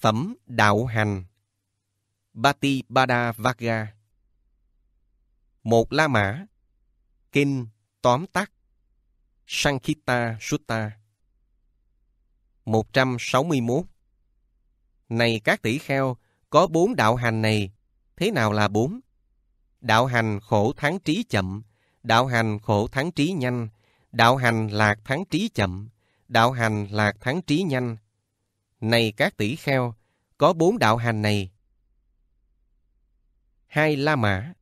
Phẩm Đạo Hành Batipada Vaga Một La Mã Kinh Tóm tắt Sankita Sutta 161 Này các tỷ kheo, có bốn đạo hành này. Thế nào là bốn? Đạo hành khổ thắng trí chậm, đạo hành khổ thắng trí nhanh, đạo hành lạc thắng trí chậm, đạo hành lạc thắng trí nhanh, này các tỷ kheo, có bốn đạo hành này. Hai La Mã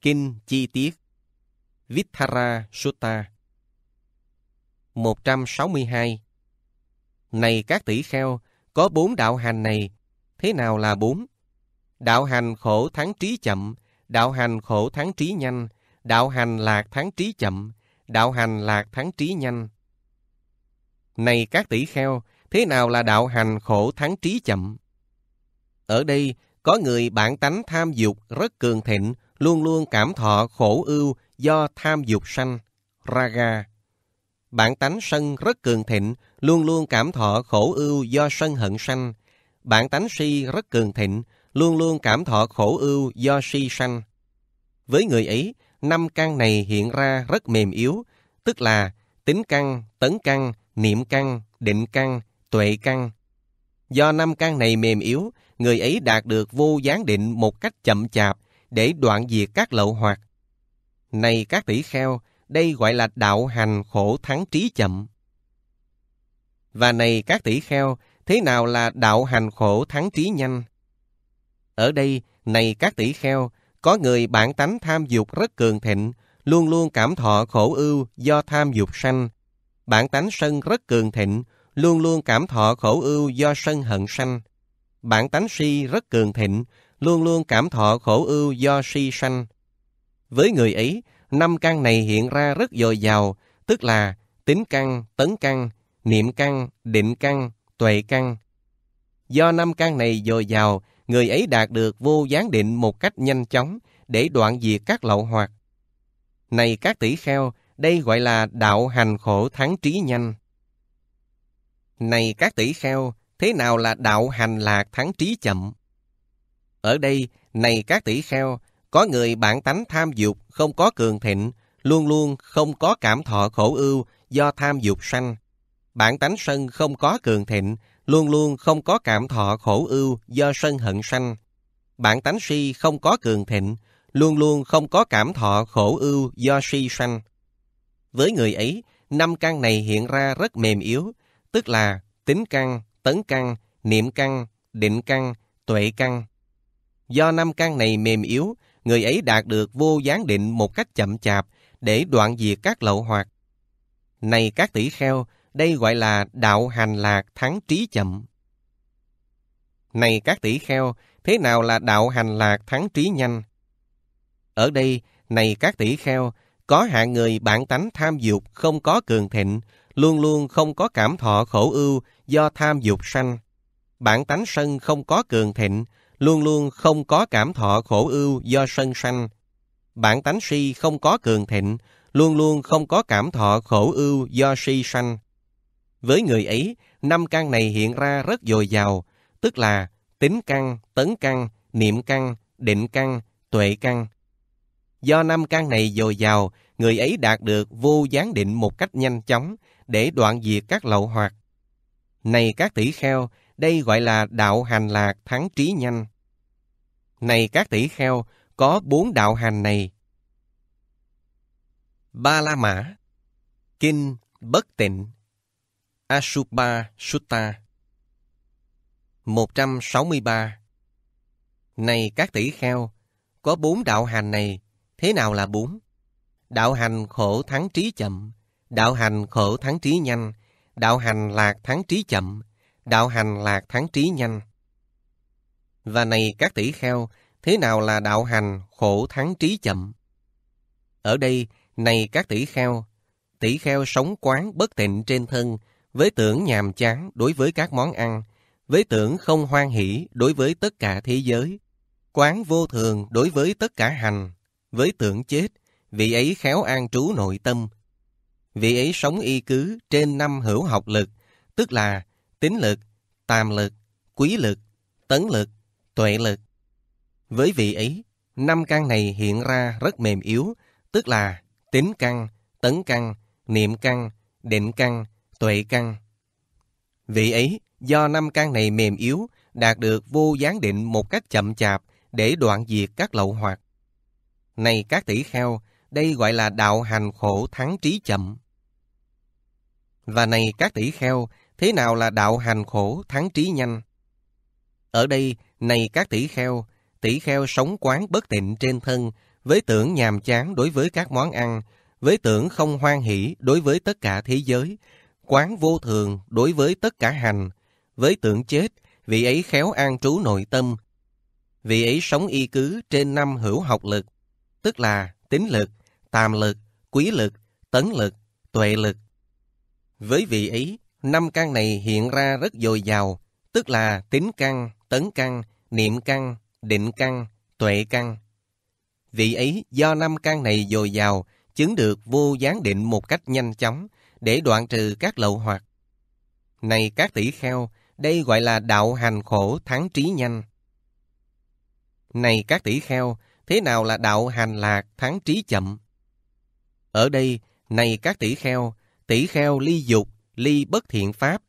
Kinh Chi Tiết Vithara Sutta 162 Này các tỷ kheo, có bốn đạo hành này. Thế nào là bốn? Đạo hành khổ thắng trí chậm, đạo hành khổ thắng trí nhanh, đạo hành lạc thắng trí chậm, đạo hành lạc thắng trí nhanh. Này các tỷ kheo, thế nào là đạo hành khổ thắng trí chậm. Ở đây, có người bản tánh tham dục rất cường thịnh, luôn luôn cảm thọ khổ ưu do tham dục sanh, raga. Bản tánh sân rất cường thịnh, luôn luôn cảm thọ khổ ưu do sân hận sanh. Bản tánh si rất cường thịnh, luôn luôn cảm thọ khổ ưu do si sanh. Với người ấy, năm căn này hiện ra rất mềm yếu, tức là tính căn, tấn căn, niệm căn, định căn, tuệ căn. Do năm căn này mềm yếu, người ấy đạt được vô gián định một cách chậm chạp để đoạn diệt các lậu hoạt. Này các tỷ kheo, đây gọi là đạo hành khổ thắng trí chậm. Và này các tỷ kheo, thế nào là đạo hành khổ thắng trí nhanh? Ở đây, này các tỷ kheo, có người bản tánh tham dục rất cường thịnh, luôn luôn cảm thọ khổ ưu do tham dục sanh. Bản tánh sân rất cường thịnh, luôn luôn cảm thọ khổ ưu do sân hận sanh. Bản tánh si rất cường thịnh, luôn luôn cảm thọ khổ ưu do si sanh. Với người ấy, năm căn này hiện ra rất dồi dào, tức là tính căn, tấn căn, niệm căn, định căn, tuệ căn. Do năm căn này dồi dào, người ấy đạt được vô gián định một cách nhanh chóng để đoạn diệt các lậu hoạt. Này các tỷ kheo, đây gọi là đạo hành khổ thắng trí nhanh. Này các tỷ kheo, thế nào là đạo hành lạc thắng trí chậm? Ở đây, này các tỷ kheo, có người bản tánh tham dục không có cường thịnh, luôn luôn không có cảm thọ khổ ưu do tham dục sanh. Bản tánh sân không có cường thịnh, luôn luôn không có cảm thọ khổ ưu do sân hận sanh. Bản tánh si không có cường thịnh, luôn luôn không có cảm thọ khổ ưu do si sanh. Với người ấy, năm căn này hiện ra rất mềm yếu, tức là tính căn, tấn căn, niệm căn, định căn, tuệ căn. Do năm căn này mềm yếu, người ấy đạt được vô gián định một cách chậm chạp để đoạn diệt các lậu hoạt. Này các tỷ kheo, đây gọi là đạo hành lạc thắng trí chậm. Này các tỷ kheo, thế nào là đạo hành lạc thắng trí nhanh? Ở đây, này các tỷ kheo, có hạng người bản tánh tham dục không có cường thịnh, luôn luôn không có cảm thọ khổ ưu do tham dục sanh. Bản tánh sân không có cường thịnh, luôn luôn không có cảm thọ khổ ưu do sân sanh. Bản tánh si không có cường thịnh, luôn luôn không có cảm thọ khổ ưu do si sanh. Với người ấy, năm căn này hiện ra rất dồi dào, tức là tính căn, tấn căn, niệm căn, định căn, tuệ căn. Do năm căn này dồi dào người ấy đạt được vô gián định một cách nhanh chóng để đoạn diệt các lậu hoạt. Này các tỷ kheo, đây gọi là đạo hành lạc thắng trí nhanh. Này các tỷ kheo, có bốn đạo hành này. Ba La Mã Kinh Bất Tịnh Asupa Sutta 163 Này các tỷ kheo, có bốn đạo hành này, thế nào là bốn? Đạo hành khổ thắng trí chậm, đạo hành khổ thắng trí nhanh, đạo hành lạc thắng trí chậm, đạo hành lạc thắng trí nhanh. Và này các tỷ kheo, thế nào là đạo hành khổ thắng trí chậm? Ở đây, này các tỷ kheo, tỷ kheo sống quán bất tịnh trên thân, với tưởng nhàm chán đối với các món ăn, với tưởng không hoan hỷ đối với tất cả thế giới, quán vô thường đối với tất cả hành, với tưởng chết, vị ấy khéo an trú nội tâm. Vị ấy sống y cứ trên năm hữu học lực, tức là tính lực, tàm lực, quý lực, tấn lực, tuệ lực. Với vị ấy, năm căn này hiện ra rất mềm yếu, tức là tính căn, tấn căn, niệm căn, định căn, tuệ căn. Vị ấy, do năm căn này mềm yếu, đạt được vô gián định một cách chậm chạp để đoạn diệt các lậu hoặc. Này các tỷ kheo, đây gọi là đạo hành khổ thắng trí chậm. Và này các tỷ kheo, thế nào là đạo hành khổ thắng trí nhanh? Ở đây, này các tỷ kheo, tỷ kheo sống quán bất tịnh trên thân, với tưởng nhàm chán đối với các món ăn, với tưởng không hoan hỷ đối với tất cả thế giới, quán vô thường đối với tất cả hành, với tưởng chết, vị ấy khéo an trú nội tâm. Vị ấy sống y cứ trên năm hữu học lực, tức là tính lực, tam lực, quý lực, tấn lực, tuệ lực. Với vị ấy, năm căn này hiện ra rất dồi dào, tức là tính căn, tấn căn, niệm căn, định căn, tuệ căn. Vị ấy do năm căn này dồi dào, chứng được vô gián định một cách nhanh chóng để đoạn trừ các lậu hoặc. Này các tỷ kheo, đây gọi là đạo hành khổ thắng trí nhanh. Này các tỷ kheo, thế nào là đạo hành lạc thắng trí chậm? Ở đây, này các tỷ kheo, tỷ kheo ly dục, ly bất thiện pháp,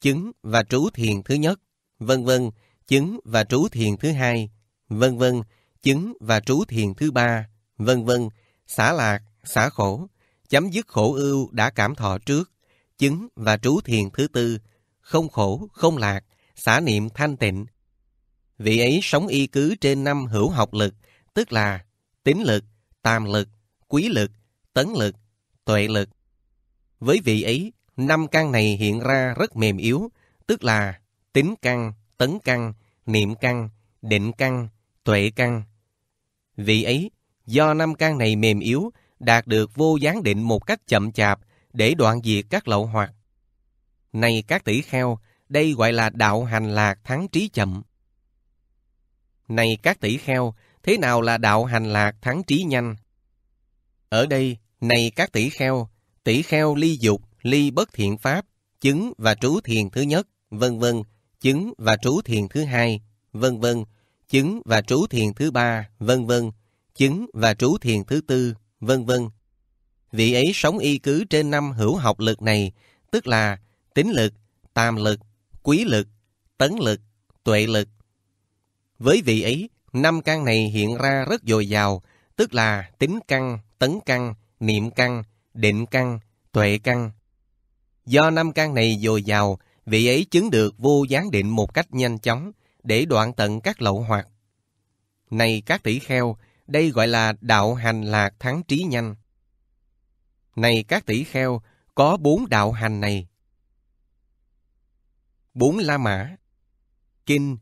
chứng và trú thiền thứ nhất, vân vân, chứng và trú thiền thứ hai, vân vân, chứng và trú thiền thứ ba, vân vân, xả lạc, xả khổ, chấm dứt khổ ưu đã cảm thọ trước, chứng và trú thiền thứ tư, không khổ, không lạc, xả niệm thanh tịnh. Vị ấy sống y cứ trên năm hữu học lực, tức là tín lực, tam lực, quý lực, tấn lực, tuệ lực. Với vị ấy, năm căn này hiện ra rất mềm yếu, tức là tính căn, tấn căn, niệm căn, định căn, tuệ căn. Vị ấy, do năm căn này mềm yếu, đạt được vô gián định một cách chậm chạp để đoạn diệt các lậu hoặc. Này các tỷ kheo, đây gọi là đạo hành lạc thắng trí chậm. Này các tỷ kheo, thế nào là đạo hành lạc thắng trí nhanh? Ở đây, này các tỷ kheo, tỷ kheo ly dục, ly bất thiện pháp, chứng và trú thiền thứ nhất, vân vân, chứng và trú thiền thứ hai, vân vân, chứng và trú thiền thứ ba, vân vân, chứng và trú thiền thứ tư, vân vân. Vị ấy sống y cứ trên năm hữu học lực này, tức là tính lực, tam lực, quý lực, tấn lực, tuệ lực. Với vị ấy, năm căn này hiện ra rất dồi dào, tức là tính căn, tấn căn, niệm căn, định căn, tuệ căn. Do năm căn này dồi dào, vị ấy chứng được vô gián định một cách nhanh chóng để đoạn tận các lậu hoạt. Này các tỷ kheo, đây gọi là đạo hành lạc thắng trí nhanh. Này các tỷ kheo, có bốn đạo hành này. Bốn La Mã Kinh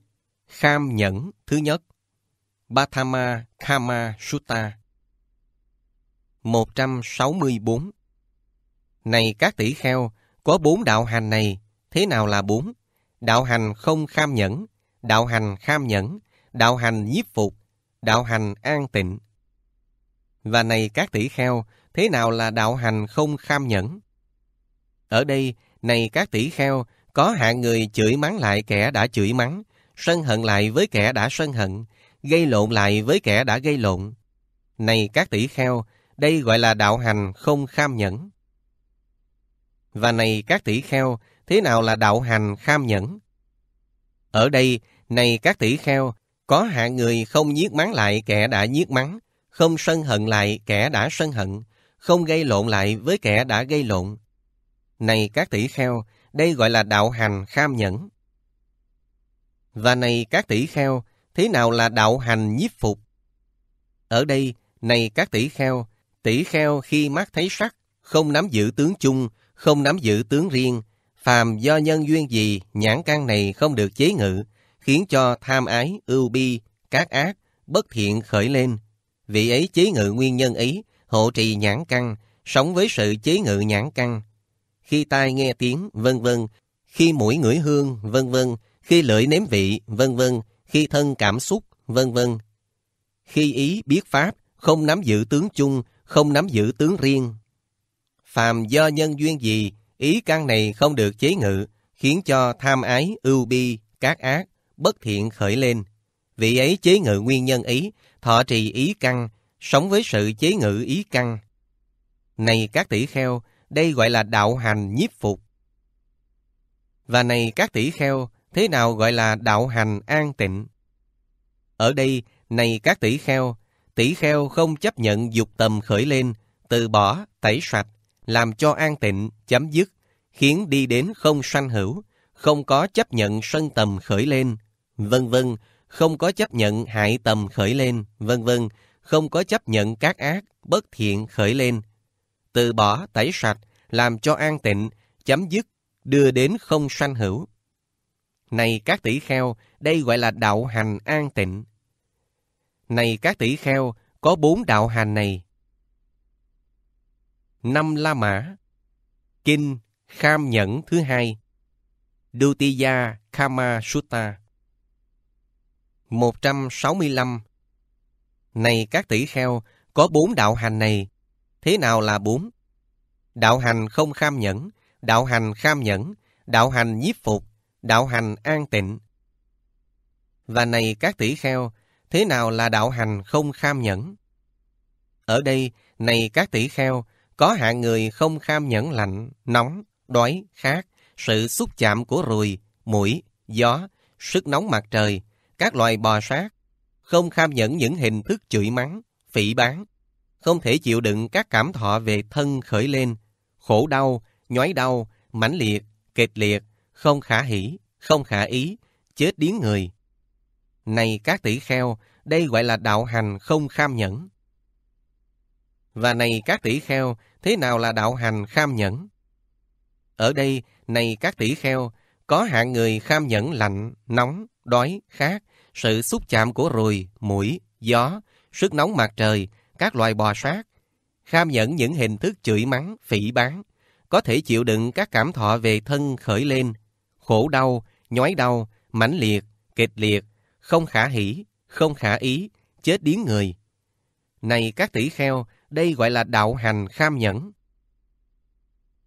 Kham Nhẫn thứ nhất Bathama Kama Sutta 164 Này các tỷ kheo, có bốn đạo hành này, thế nào là bốn? Đạo hành không kham nhẫn, đạo hành kham nhẫn, đạo hành nhiếp phục, đạo hành an tịnh. Và này các tỷ kheo, thế nào là đạo hành không kham nhẫn? Ở đây, này các tỷ kheo, có hạng người chửi mắng lại kẻ đã chửi mắng, sân hận lại với kẻ đã sân hận, gây lộn lại với kẻ đã gây lộn. Này các tỷ kheo, đây gọi là đạo hành không kham nhẫn. Và này các tỷ kheo, thế nào là đạo hành kham nhẫn? Ở đây, này các tỷ kheo, có hạng người không nhiếc mắng lại kẻ đã nhiếc mắng, không sân hận lại kẻ đã sân hận, không gây lộn lại với kẻ đã gây lộn. Này các tỷ kheo, đây gọi là đạo hành kham nhẫn. Và này các tỷ kheo, thế nào là đạo hành nhiếp phục? Ở đây, này các tỷ kheo, tỷ kheo khi mắt thấy sắc, không nắm giữ tướng chung, không nắm giữ tướng riêng, phàm do nhân duyên gì nhãn căn này không được chế ngự, khiến cho tham ái, ưu bi, các ác, bất thiện khởi lên. Vị ấy chế ngự nguyên nhân ấy, hộ trì nhãn căn, sống với sự chế ngự nhãn căn. Khi tai nghe tiếng, vân vân, khi mũi ngửi hương, vân vân, khi lưỡi nếm vị, vân vân, khi thân cảm xúc, vân vân. Khi ý biết pháp, không nắm giữ tướng chung, không nắm giữ tướng riêng. Phàm do nhân duyên gì, ý căn này không được chế ngự, khiến cho tham ái, ưu bi, các ác, bất thiện khởi lên. Vị ấy chế ngự nguyên nhân ý, thọ trì ý căn, sống với sự chế ngự ý căn. Này các tỷ kheo, đây gọi là đạo hành nhiếp phục. Và này các tỷ kheo, thế nào gọi là đạo hành an tịnh? Ở đây, này các tỷ kheo, tỷ kheo không chấp nhận dục tầm khởi lên, từ bỏ, tẩy sạch, làm cho an tịnh, chấm dứt, khiến đi đến không sanh hữu, không có chấp nhận sân tầm khởi lên, vân vân, không có chấp nhận hại tầm khởi lên, vân vân, không có chấp nhận các ác, bất thiện khởi lên. Từ bỏ, tẩy sạch, làm cho an tịnh, chấm dứt, đưa đến không sanh hữu. Này các tỷ kheo, đây gọi là đạo hành an tịnh. Này các tỷ kheo, có bốn đạo hành này. Năm La Mã Kinh Kham Nhẫn thứ hai Dutiya Kama Sutta 165 Này các tỷ kheo, có bốn đạo hành này. Thế nào là bốn? Đạo hành không kham nhẫn, đạo hành kham nhẫn, đạo hành nhiếp phục, đạo hành an tịnh. Và này các tỷ kheo, thế nào là đạo hành không kham nhẫn? Ở đây, này các tỷ kheo, có hạng người không kham nhẫn lạnh, nóng, đói, khát, sự xúc chạm của ruồi, mũi, gió, sức nóng mặt trời, các loài bò sát, không kham nhẫn những hình thức chửi mắng, phỉ báng, không thể chịu đựng các cảm thọ về thân khởi lên, khổ đau, nhói đau, mãnh liệt, kịch liệt, không khả hỷ, không khả ý, chết điếng người, này các tỷ kheo, đây gọi là đạo hành không kham nhẫn. Và này các tỷ kheo, thế nào là đạo hành kham nhẫn? Ở đây, này các tỷ kheo, có hạng người kham nhẫn lạnh, nóng, đói, khát, sự xúc chạm của ruồi, mũi, gió, sức nóng mặt trời, các loài bò sát, kham nhẫn những hình thức chửi mắng, phỉ báng, có thể chịu đựng các cảm thọ về thân khởi lên, khổ đau, nhói đau, mãnh liệt, kịch liệt, không khả hỷ, không khả ý, chết điến người. Này các tỷ kheo, đây gọi là đạo hành kham nhẫn.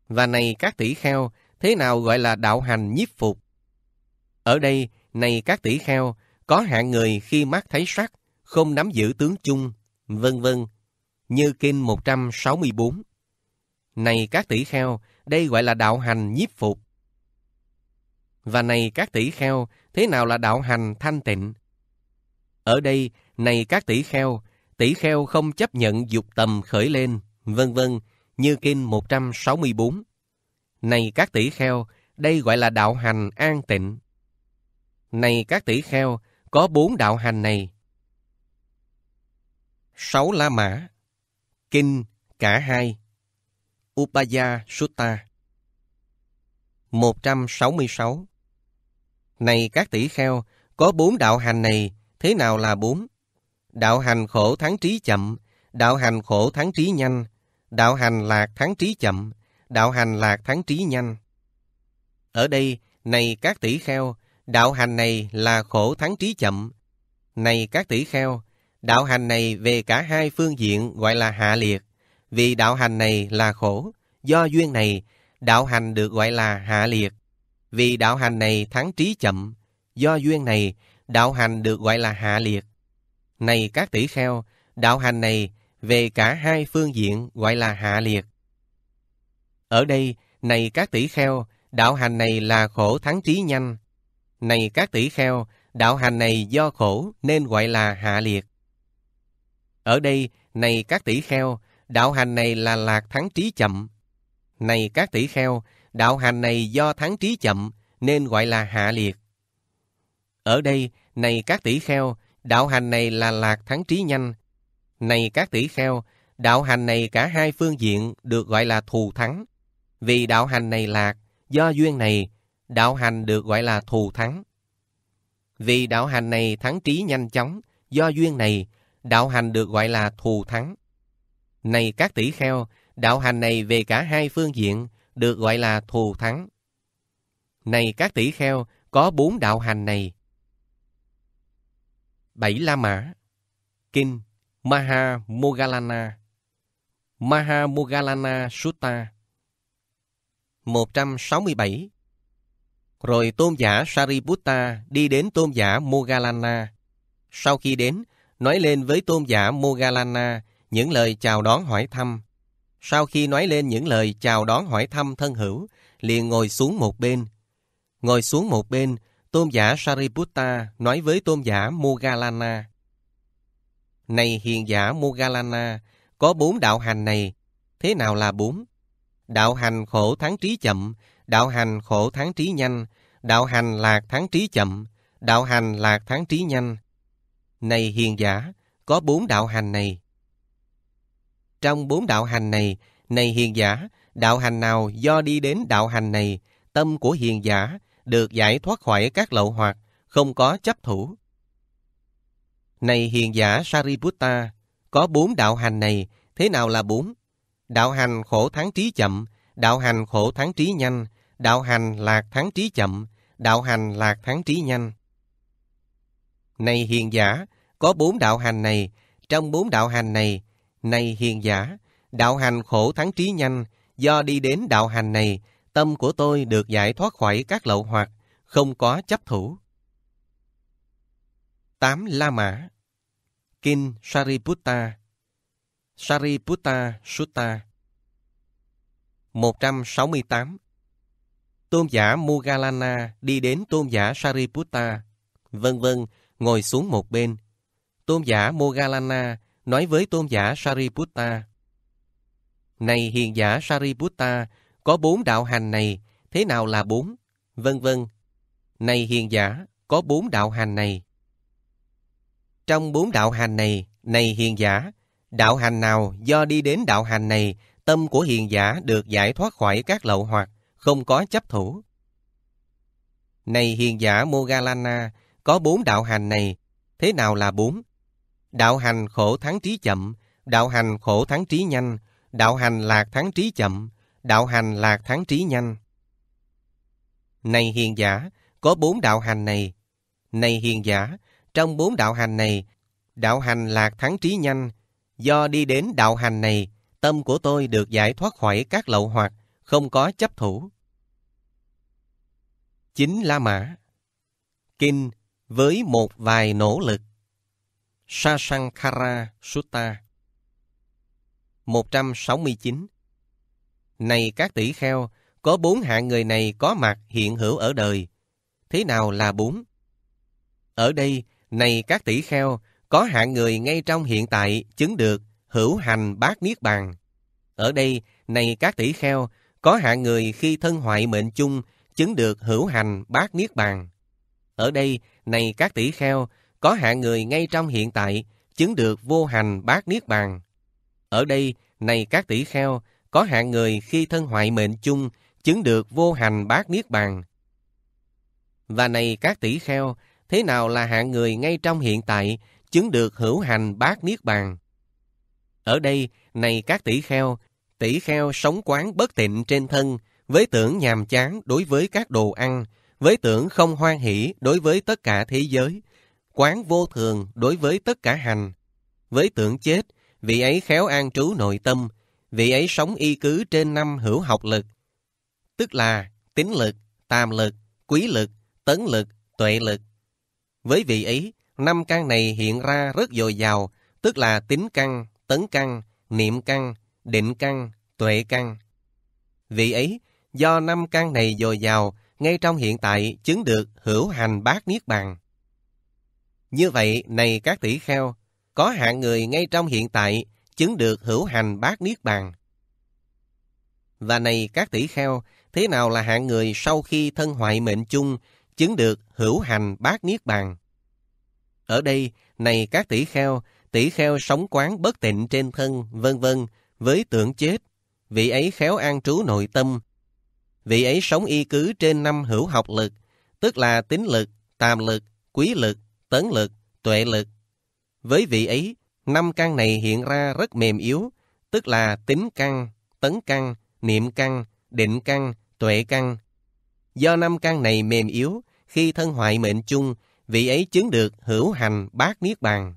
Và này các tỷ kheo, thế nào gọi là đạo hành nhiếp phục? Ở đây, này các tỷ kheo, có hạng người khi mắt thấy sắc, không nắm giữ tướng chung, vân vân, như kinh 164. Này các tỷ kheo, đây gọi là đạo hành nhiếp phục. Và này các tỷ kheo, thế nào là đạo hành thanh tịnh? Ở đây, này các tỷ kheo, tỷ kheo không chấp nhận dục tầm khởi lên, vân vân, như kinh 164. Này các tỷ kheo, đây gọi là đạo hành an tịnh. Này các tỷ kheo, có bốn đạo hành này. Sáu La Mã Kinh cả hai Upaya Sutta 166 này các tỷ kheo, có bốn đạo hành này, thế nào là bốn? Đạo hành khổ thắng trí chậm, đạo hành khổ thắng trí nhanh, đạo hành lạc thắng trí chậm, đạo hành lạc thắng trí nhanh. Ở đây, này các tỷ kheo, đạo hành này là khổ thắng trí chậm. Này các tỷ kheo, đạo hành này về cả hai phương diện gọi là hạ liệt, vì đạo hành này là khổ, do duyên này, đạo hành được gọi là hạ liệt. Vì đạo hành này thắng trí chậm, do duyên này, đạo hành được gọi là hạ liệt. Này các tỷ kheo, đạo hành này về cả hai phương diện gọi là hạ liệt. Ở đây, này các tỷ kheo, đạo hành này là khổ thắng trí nhanh. Này các tỷ kheo, đạo hành này do khổ nên gọi là hạ liệt. Ở đây, này các tỷ kheo, đạo hành này là lạc thắng trí chậm. Này các tỷ kheo, Đạo hành này do thắng trí chậm nên gọi là hạ liệt. Ở đây, này các tỷ kheo, đạo hành này là lạc thắng trí nhanh. Này các tỷ kheo, đạo hành này cả hai phương diện được gọi là thù thắng. Vì đạo hành này lạc, do duyên này, đạo hành được gọi là thù thắng. Vì đạo hành này thắng trí nhanh chóng, do duyên này, đạo hành được gọi là thù thắng. Này các tỷ kheo, đạo hành này về cả hai phương diện được gọi là thù thắng. Này các tỷ kheo, có bốn đạo hành này. Bảy La Mã Kinh Maha Mogalana Maha Mogalana Sutta 167 Rồi tôn giả Sariputta đi đến tôn giả Mogalana. Sau khi đến, nói lên với tôn giả Mogalana những lời chào đón hỏi thăm sau khi nói lên những lời chào đón hỏi thăm thân hữu, liền ngồi xuống một bên. Ngồi xuống một bên, tôn giả Sariputta nói với tôn giả Mogalana. Này hiền giả Mogalana, có bốn đạo hành này. Thế nào là bốn? Đạo hành khổ thắng trí chậm, đạo hành khổ thắng trí nhanh, đạo hành lạc thắng trí chậm, đạo hành lạc thắng trí nhanh. Này hiền giả, có bốn đạo hành này. Trong bốn đạo hành này, này hiền giả, đạo hành nào do đi đến đạo hành này, tâm của hiền giả được giải thoát khỏi các lậu hoặc, không có chấp thủ. Này hiền giả Sariputta, có bốn đạo hành này, thế nào là bốn? Đạo hành khổ thắng trí chậm, đạo hành khổ thắng trí nhanh, đạo hành lạc thắng trí chậm, đạo hành lạc thắng trí nhanh. Này hiền giả, có bốn đạo hành này, trong bốn đạo hành này, nay hiền giả, đạo hành khổ thắng trí nhanh, do đi đến đạo hành này, tâm của tôi được giải thoát khỏi các lậu hoặc, không có chấp thủ. 8. La Mã Kinh Sariputta Sariputta Sutta 168 Tôn giả Mugalana đi đến tôn giả Sariputta, vân vân, ngồi xuống một bên. Tôn giả Mogalana nói với tôn giả Sariputta. Này hiền giả Sariputta, có bốn đạo hành này, thế nào là bốn? Vân vân. Này hiền giả, có bốn đạo hành này. Trong bốn đạo hành này, này hiền giả, đạo hành nào do đi đến đạo hành này, tâm của hiền giả được giải thoát khỏi các lậu hoặc, không có chấp thủ. Này hiền giả Mogalana, có bốn đạo hành này, thế nào là bốn? Đạo hành khổ thắng trí chậm, đạo hành khổ thắng trí nhanh, đạo hành lạc thắng trí chậm, đạo hành lạc thắng trí nhanh. Này hiền giả, có bốn đạo hành này. Này hiền giả, trong bốn đạo hành này, đạo hành lạc thắng trí nhanh. Do đi đến đạo hành này, tâm của tôi được giải thoát khỏi các lậu hoặc, không có chấp thủ. Chính La Mã Kinh với một vài nỗ lực Sasankhara Sutta 169 Này các tỷ kheo, có bốn hạng người này có mặt hiện hữu ở đời. Thế nào là bốn? Ở đây, này các tỷ kheo, có hạng người ngay trong hiện tại chứng được hữu hành bát niết bàn. Ở đây, này các tỷ kheo, có hạng người khi thân hoại mệnh chung chứng được hữu hành bát niết bàn. Ở đây, này các tỷ kheo, có hạng người ngay trong hiện tại, chứng được vô hành bát niết bàn. Ở đây, này các tỷ kheo, có hạng người khi thân hoại mệnh chung, chứng được vô hành bát niết bàn. Và này các tỷ kheo, thế nào là hạng người ngay trong hiện tại, chứng được hữu hành bát niết bàn? Ở đây, này các tỷ kheo, tỷ kheo sống quán bất tịnh trên thân, với tưởng nhàm chán đối với các đồ ăn, với tưởng không hoan hỷ đối với tất cả thế giới, quán vô thường đối với tất cả hành. Với tưởng chết, vị ấy khéo an trú nội tâm, vị ấy sống y cứ trên năm hữu học lực, tức là tính lực, tam lực, quý lực, tấn lực, tuệ lực. Với vị ấy, năm căn này hiện ra rất dồi dào, tức là tính căn, tấn căn, niệm căn, định căn, tuệ căn. Vị ấy, do năm căn này dồi dào, ngay trong hiện tại chứng được hữu hành bát niết bàn. Như vậy, này các tỷ kheo, có hạng người ngay trong hiện tại chứng được hữu hành bát niết bàn. Và này các tỷ kheo, thế nào là hạng người sau khi thân hoại mệnh chung chứng được hữu hành bát niết bàn? Ở đây, này các tỷ kheo, tỷ kheo sống quán bất tịnh trên thân, vân vân, với tưởng chết, vị ấy khéo an trú nội tâm. Vị ấy sống y cứ trên năm hữu học lực, tức là tính lực, tàm lực, quý lực, tấn lực, tuệ lực. Với vị ấy, năm căn này hiện ra rất mềm yếu, tức là tính căn, tấn căn, niệm căn, định căn, tuệ căn. Do năm căn này mềm yếu, khi thân hoại mệnh chung, vị ấy chứng được hữu hành bát niết bàn.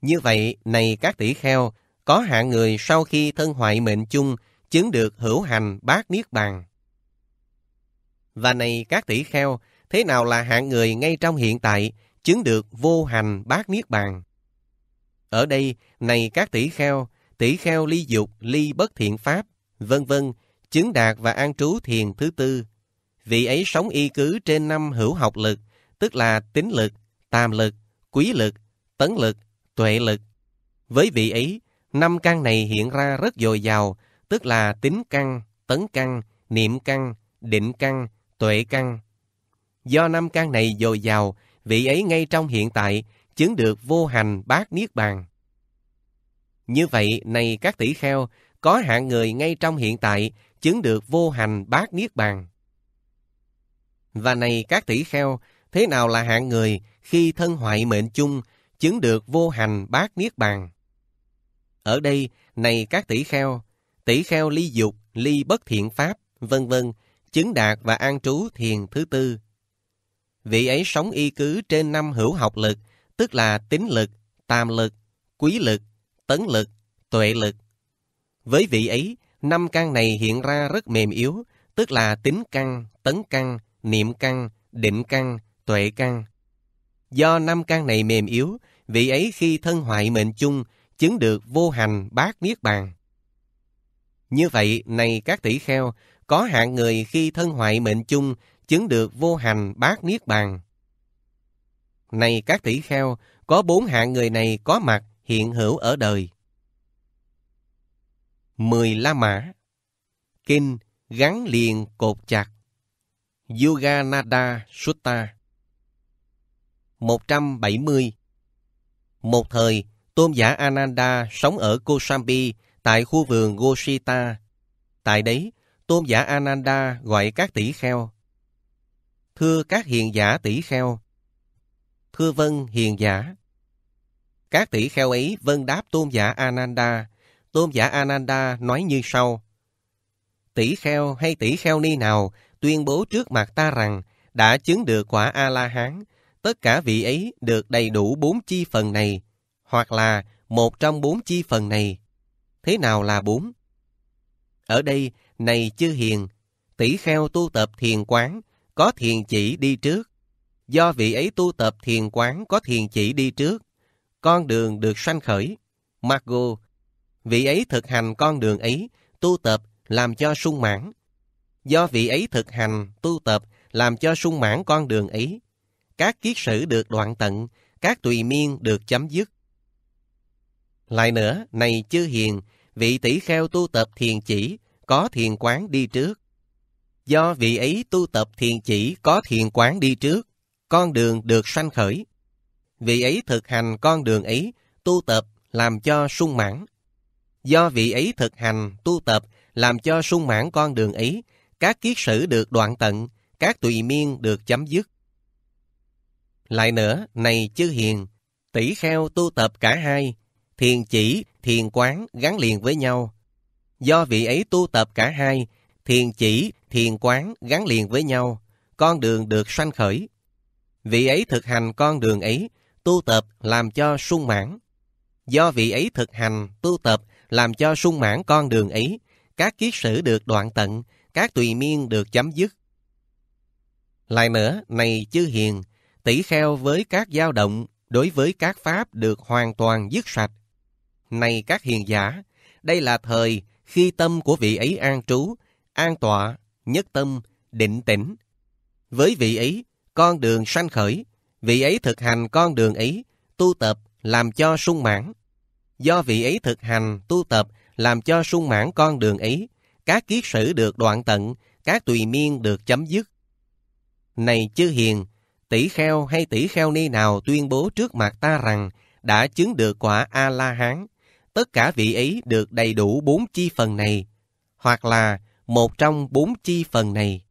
Như vậy, này các tỷ kheo, có hạng người sau khi thân hoại mệnh chung chứng được hữu hành bát niết bàn. Và này các tỷ kheo, thế nào là hạng người ngay trong hiện tại, chứng được vô hành bát niết bàn. Ở đây, này các tỷ kheo, tỷ kheo ly dục, ly bất thiện pháp, vân vân, chứng đạt và an trú thiền thứ tư. Vị ấy sống y cứ trên năm hữu học lực, tức là tính lực, tam lực, quý lực, tấn lực, tuệ lực. Với vị ấy, năm căn này hiện ra rất dồi dào, tức là tính căn, tấn căn, niệm căn, định căn, tuệ căn, do năm căn này dồi dào, vị ấy ngay trong hiện tại chứng được vô hành bát niết bàn. Như vậy, này các tỷ kheo, có hạng người ngay trong hiện tại chứng được vô hành bát niết bàn. Và này các tỷ kheo, thế nào là hạng người khi thân hoại mệnh chung chứng được vô hành bát niết bàn? Ở đây, này các tỷ kheo, tỷ kheo ly dục, ly bất thiện pháp, vân vân, chứng đạt và an trú thiền thứ tư vị ấy sống y cứ trên năm hữu học lực, tức là tính lực, tam lực, quý lực, tấn lực, tuệ lực. Với vị ấy, năm căn này hiện ra rất mềm yếu, tức là tính căn, tấn căn, niệm căn, định căn, tuệ căn. Do năm căn này mềm yếu, vị ấy khi thân hoại mệnh chung, chứng được vô hành bát niết bàn. Như vậy, này các tỷ kheo, có hạng người khi thân hoại mệnh chung chứng được vô hành bát niết bàn. Này các tỷ kheo, có bốn hạng người này có mặt hiện hữu ở đời. Mười La Mã Kinh gắn liền cột chặt Yoga Nada Sutta 170 Một thời, tôn giả Ananda sống ở Kosambi tại khu vườn Goshita. Tại đấy, tôn giả Ananda gọi các tỷ kheo Thưa các hiền giả tỷ kheo. Thưa vân hiền giả. Các tỷ kheo ấy vân đáp tôn giả Ananda. Tôn giả Ananda nói như sau. Tỷ kheo hay tỷ kheo ni nào tuyên bố trước mặt ta rằng đã chứng được quả A-la-hán, tất cả vị ấy được đầy đủ bốn chi phần này, hoặc là một trong bốn chi phần này. Thế nào là bốn? Ở đây, này chư hiền, tỷ kheo tu tập thiền quán, có thiền chỉ đi trước. Do vị ấy tu tập thiền quán có thiền chỉ đi trước, con đường được sanh khởi. Margo, vị ấy thực hành con đường ấy, tu tập làm cho sung mãn. Do vị ấy thực hành, tu tập làm cho sung mãn con đường ấy. Các kiết sử được đoạn tận, các tùy miên được chấm dứt. Lại nữa, này chư hiền, vị tỷ kheo tu tập thiền chỉ, có thiền quán đi trước. Do vị ấy tu tập thiền chỉ có thiền quán đi trước, con đường được sanh khởi. Vị ấy thực hành con đường ấy, tu tập làm cho sung mãn. Do vị ấy thực hành, tu tập làm cho sung mãn con đường ấy, các kiết sử được đoạn tận, các tùy miên được chấm dứt. Lại nữa, này chư hiền, tỷ kheo tu tập cả hai, thiền chỉ, thiền quán gắn liền với nhau. Do vị ấy tu tập cả hai, thiền chỉ, thiền quán gắn liền với nhau, con đường được sanh khởi. Vị ấy thực hành con đường ấy, tu tập làm cho sung mãn. Do vị ấy thực hành, tu tập làm cho sung mãn con đường ấy, các kiết sử được đoạn tận, các tùy miên được chấm dứt. Lại nữa, này chư hiền, tỷ kheo với các dao động, đối với các pháp được hoàn toàn dứt sạch. Này các hiền giả, đây là thời khi tâm của vị ấy an trú, an tọa, nhất tâm, định tĩnh. Với vị ấy, con đường sanh khởi, vị ấy thực hành con đường ấy, tu tập làm cho sung mãn. Do vị ấy thực hành, tu tập làm cho sung mãn con đường ấy, các kiết sử được đoạn tận, các tùy miên được chấm dứt. Này chư hiền, tỷ kheo hay tỷ kheo ni nào tuyên bố trước mặt ta rằng đã chứng được quả A-la-hán, tất cả vị ấy được đầy đủ bốn chi phần này, hoặc là một trong bốn chi phần này